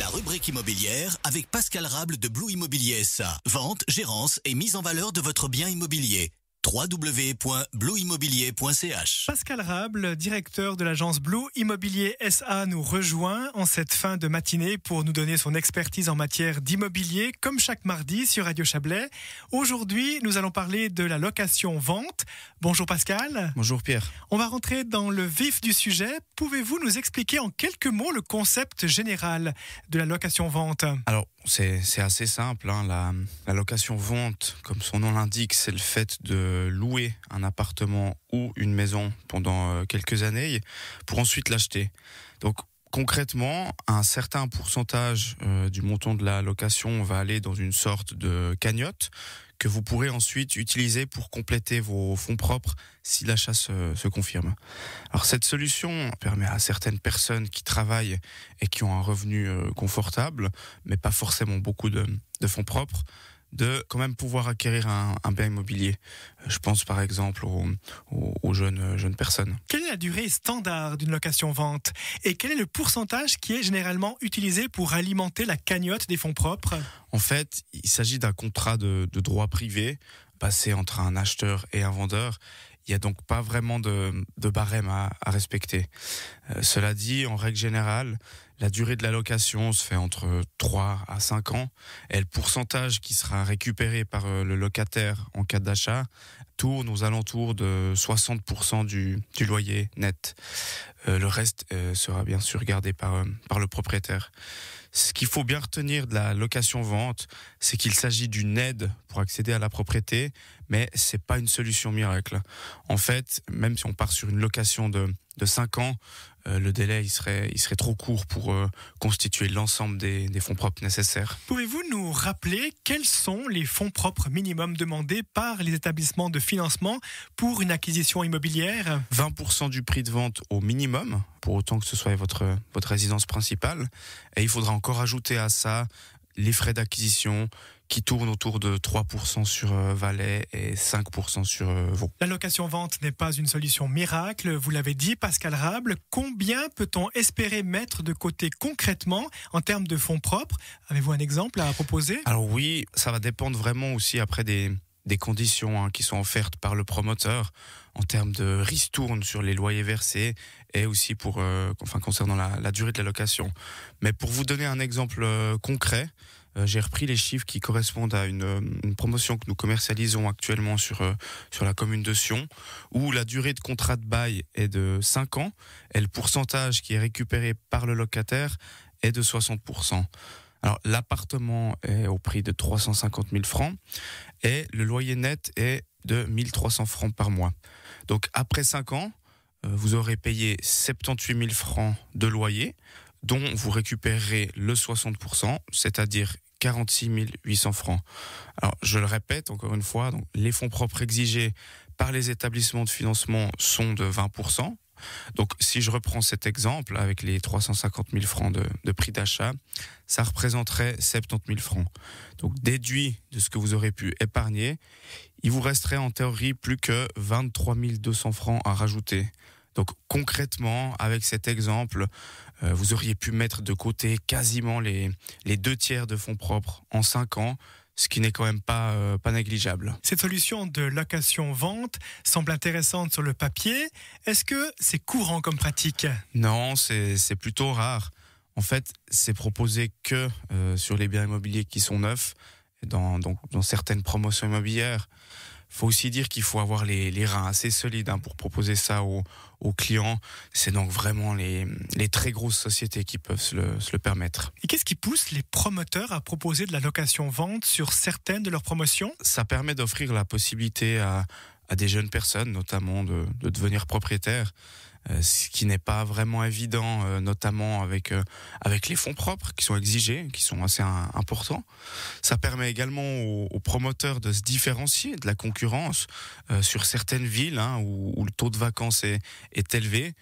La rubrique immobilière avec Pascal Rable de Blue Immobilier SA. Vente, gérance et mise en valeur de votre bien immobilier www.blueimmobilier.ch Pascal Rable, directeur de l'agence Blue Immobilier SA, nous rejoint en cette fin de matinée pour nous donner son expertise en matière d'immobilier, comme chaque mardi sur Radio Chablais. Aujourd'hui, nous allons parler de la location-vente. Bonjour Pascal. Bonjour Pierre. On va rentrer dans le vif du sujet. Pouvez-vous nous expliquer en quelques mots le concept général de la location-vente Alors, c'est assez simple. Hein. La, la, location vente, comme son nom l'indique, c'est le fait de louer un appartement ou une maison pendant euh, quelques années pour ensuite l'acheter. Donc concrètement, un certain pourcentage euh, du montant de la location va aller dans une sorte de cagnotte que vous pourrez ensuite utiliser pour compléter vos fonds propres si l'achat se, se, confirme. Alors cette solution permet à certaines personnes qui travaillent et qui ont un revenu euh, confortable, mais pas forcément beaucoup de fonds propres, de quand même pouvoir acquérir un, bien immobilier. Euh, je pense par exemple aux, euh, jeunes, personnes. Quelle est la durée standard d'une location-vente et quel est le pourcentage qui est généralement utilisé pour alimenter la cagnotte des fonds propres En fait, il s'agit d'un contrat de, droit privé passé entre un acheteur et un vendeur il n'y a donc pas vraiment de, barème à, respecter. Euh, cela dit, en règle générale, la durée de la location se fait entre 3 à 5 ans et le pourcentage qui sera récupéré par euh, le locataire en cas d'achat tourne aux alentours de 60% du, loyer net. Euh, le reste euh, sera bien sûr gardé par, par le propriétaire. Ce qu'il faut bien retenir de la location-vente, c'est qu'il s'agit d'une aide pour accéder à la propriété, mais c'est pas une solution miracle. En fait, même si on part sur une location de de 5 ans, euh, le délai il serait, il serait trop court pour euh, constituer l'ensemble des, fonds propres nécessaires. Pouvez-vous nous rappeler quels sont les fonds propres minimums demandés par les établissements de financement pour une acquisition immobilière 20% du prix de vente au minimum, pour autant que ce soit votre, votre résidence principale. Et il faudra encore ajouter à ça les frais d'acquisition qui tournent autour de 3% sur euh, Valais et 5% sur euh, Vaud. La location-vente n'est pas une solution miracle, vous l'avez dit Pascal Rable. Combien peut-on espérer mettre de côté concrètement en termes de fonds propres Avez-vous un exemple à proposer Alors oui, ça va dépendre vraiment aussi après des, des conditions hein, qui sont offertes par le promoteur en termes de ristourne sur les loyers versés et aussi pour, euh, enfin, concernant la, durée de la location. Mais pour vous donner un exemple euh, concret, euh, j'ai repris les chiffres qui correspondent à une, promotion que nous commercialisons actuellement sur, sur la commune de Sion, où la durée de contrat de bail est de 5 ans et le pourcentage qui est récupéré par le locataire est de 60%. Alors l'appartement est au prix de 350 000 francs et le loyer net est de 1300 francs par mois. Donc après 5 ans, euh, vous aurez payé 78 000 francs de loyer, dont vous récupérerez le 60%, c'est-à-dire 46 800 francs. Alors, je le répète encore une fois, donc, les fonds propres exigés par les établissements de financement sont de 20%, donc si je reprends cet exemple avec les 350 000 francs de, prix d'achat, ça représenterait 70 000 francs. Donc déduit de ce que vous aurez pu épargner, il vous resterait en théorie plus que 23 200 francs à rajouter. Donc concrètement, avec cet exemple, euh, vous auriez pu mettre de côté quasiment les, les deux tiers de fonds propres en 5 ans ce qui n'est quand même pas, euh, pas négligeable. Cette solution de location-vente semble intéressante sur le papier. Est-ce que c'est courant comme pratique Non, c'est plutôt rare. En fait, c'est proposé que euh, sur les biens immobiliers qui sont neufs, dans, dans certaines promotions immobilières faut aussi dire qu'il faut avoir les, les, reins assez solides hein, pour proposer ça aux, clients. C'est donc vraiment les, les, très grosses sociétés qui peuvent se le, se le permettre. Et qu'est-ce qui pousse les promoteurs à proposer de la location-vente sur certaines de leurs promotions Ça permet d'offrir la possibilité à, à, des jeunes personnes, notamment, de, de devenir propriétaires. Euh, ce qui n'est pas vraiment évident, euh, notamment avec, euh, avec les fonds propres qui sont exigés, qui sont assez importants. Ça permet également aux, promoteurs de se différencier de la concurrence sur certaines villes hein, où, le taux de vacances est, élevé.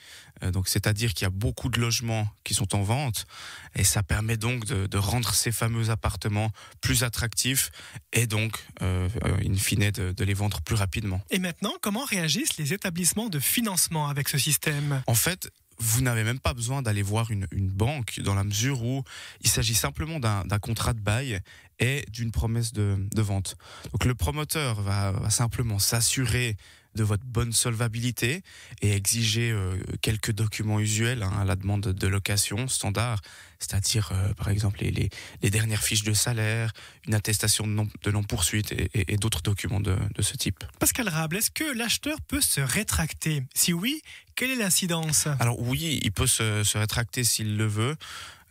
donc, c'est-à-dire qu'il y a beaucoup de logements qui sont en vente et ça permet donc de, rendre ces fameux appartements plus attractifs et donc, in fine, de les vendre plus rapidement. Et maintenant, comment réagissent les établissements de financement avec ce système en fait, vous n'avez même pas besoin d'aller voir une, banque dans la mesure où il s'agit simplement d'un contrat de bail et d'une promesse de, vente. Donc le promoteur va simplement s'assurer de votre bonne solvabilité et exiger euh, quelques documents usuels hein, à la demande de location standard, c'est-à-dire euh, par exemple les, dernières fiches de salaire, une attestation de non-poursuite non et, et, d'autres documents de, ce type. Pascal Rable, est-ce que l'acheteur peut se rétracter Si oui, quelle est l'incidence Alors oui, il peut se rétracter s'il le veut.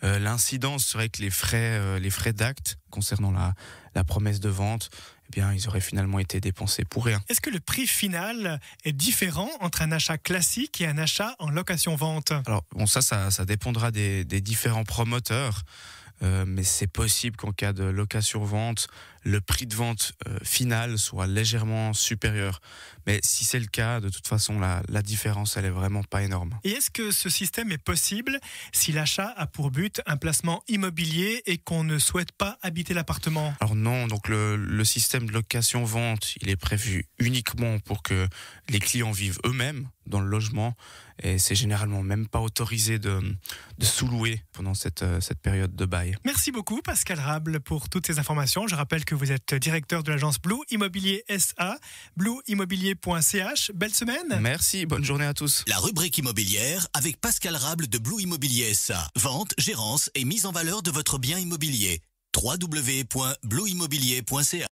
Euh, l'incidence serait que les frais, euh, les frais d'acte concernant la, promesse de vente, eh bien, ils auraient finalement été dépensés pour rien. Est-ce que le prix final est différent entre un achat classique et un achat en location-vente Alors, bon, ça, ça, dépendra des différents promoteurs. Euh, mais c'est possible qu'en cas de location-vente, le prix de vente euh, final soit légèrement supérieur. Mais si c'est le cas, de toute façon, la, différence, elle est vraiment pas énorme. Et est-ce que ce système est possible si l'achat a pour but un placement immobilier et qu'on ne souhaite pas habiter l'appartement Alors non, donc le, le système de location-vente, il est prévu uniquement pour que les clients vivent eux-mêmes dans le logement et c'est généralement même pas autorisé de, de sous-louer pendant cette, euh, cette période de bail. Merci beaucoup Pascal Rable pour toutes ces informations. Je rappelle que vous êtes directeur de l'agence Blue Immobilier SA, blueimmobilier.ch. Belle semaine. Merci, bonne journée à tous. La rubrique immobilière avec Pascal Rable de Blue Immobilier SA. Vente, gérance et mise en valeur de votre bien immobilier. www.blueimmobilier.ch